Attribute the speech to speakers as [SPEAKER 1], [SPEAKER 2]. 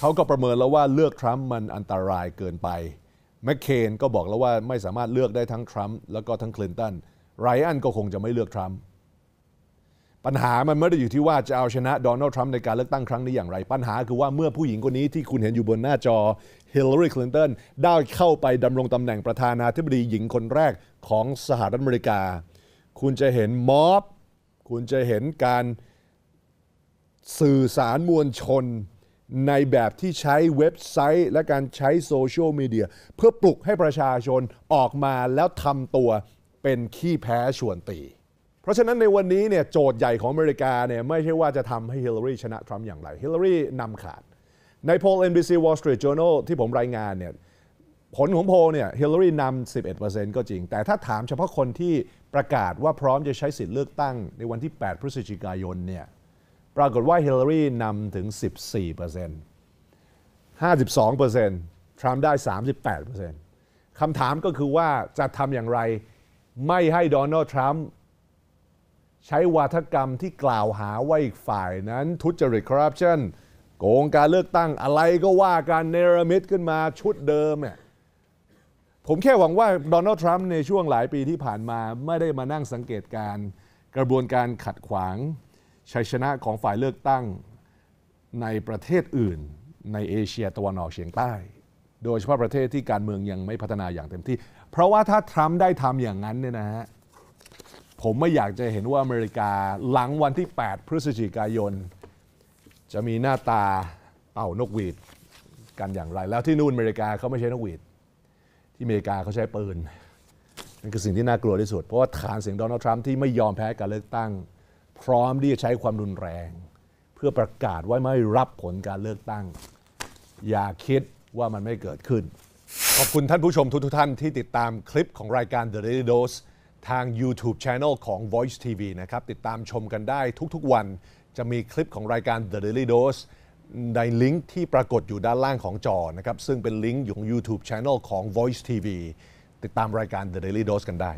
[SPEAKER 1] เขาก็ประเมินแล้วว่าเลือกทรัมป์มันอันตรายเกินไปแมคเคนก็บอกแล้วว่าไม่สามารถเลือกได้ทั้งทรัมป์แล้วก็ทั้งคลินตันไรอันก็คงจะไม่เลือกทรัมป์ปัญหามันไม่ได้อยู่ที่ว่าจะเอาชนะโดนัลด์ทรัมป์ในการเลือกตั้งครั้งนี้อย่างไร ปัญหาคือว่าเมื่อผู้หญิงคนนี้ที่คุณเห็นอยู่บนหน้าจอฮิลลารีคลินตันได้เข้าไปดำรงตำแหน่งประธานาธิบดีหญิงคนแรกของสหรัฐอเมริกา คุณจะเห็นม็อบ คุณจะเห็นการสื่อสารมวลชนในแบบที่ใช้เว็บไซต์ และการใช้โซเชียลมีเดีย เพื่อปลุกให้ประชาชนออกมาแล้วทำตัวเป็นขี้แพ้ชวนตี เพราะฉะนั้นในวันนี้เนี่ยโจทย์ใหญ่ของอเมริกาเนี่ยไม่ใช่ว่าจะทำให้ฮิลลารีชนะทรัมป์อย่างไรฮิลลารีนำขาด ในโพล NBC Wall Street Journal ที่ผมรายงานเนี่ยผลของโพลเนี่ยฮิลลารีนำ11%ก็จริง แต่ถ้าถามเฉพาะคนที่ประกาศว่าพร้อมจะใช้สิทธิ์เลือกตั้ง ในวันที่ 8 พฤศจิกายนเนี่ยปรากฏว่าฮิลลารีนำถึง 14% 52%ทรัมป์ได้ 38%คำถามก็คือว่าจะทำอย่างไร ไม่ให้โดนัลด์ทรัมป์ใช้วาทกรรมที่กล่าวหาว่าอีกฝ่ายนั้นทุจริตคอร์รัปชันโกงการเลือกตั้งอะไรก็ว่าการเนรมิตขึ้นมาชุดเดิมเนี่ยผมแค่หวังว่าโดนัลด์ทรัมป์ในช่วงหลายปีที่ผ่านมาไม่ได้มานั่งสังเกตการกระบวนการขัดขวางชัยชนะของฝ่ายเลือกตั้งในประเทศอื่นในเอเชียตะวันออกเฉียงใต้ โดยเฉพาะประเทศที่การเมืองยังไม่พัฒนาอย่างเต็มที่ เพราะว่าถ้าทรัมป์ได้ทำอย่างนั้นเนี่ยนะฮะผมไม่อยากจะเห็นว่าอเมริกาหลังวันที่ 8 พฤศจิกายน จะมีหน้าตาเป่านกหวีดกันอย่างไร แล้วที่นู่นอเมริกาเขาไม่ใช้นกหวีดที่อเมริกาเขาใช้ปืนนั่นคือสิ่งที่น่ากลัวที่สุดเพราะว่าฐานเสียงโดนัลด์ทรัมป์ที่ไม่ยอมแพ้การเลือกตั้งพร้อมที่จะใช้ความรุนแรง เพื่อประกาศว่าไม่รับผลการเลือกตั้ง อย่าคิดว่ามันไม่เกิดขึ้น ขอบคุณท่านผู้ชมทุกท่านที่ติดตามคลิปของรายการ The Daily Dose ทาง YouTube Channel ของ Voice TV นะครับ ติดตามชมกันได้ทุกๆวันจะมีคลิปของรายการ The Daily Dose ในลิงก์ที่ปรากฏอยู่ด้านล่างของจอนะครับ ซึ่งเป็นลิงก์ของ YouTube Channel ของ Voice TV ติดตามรายการ The Daily Dose กันได้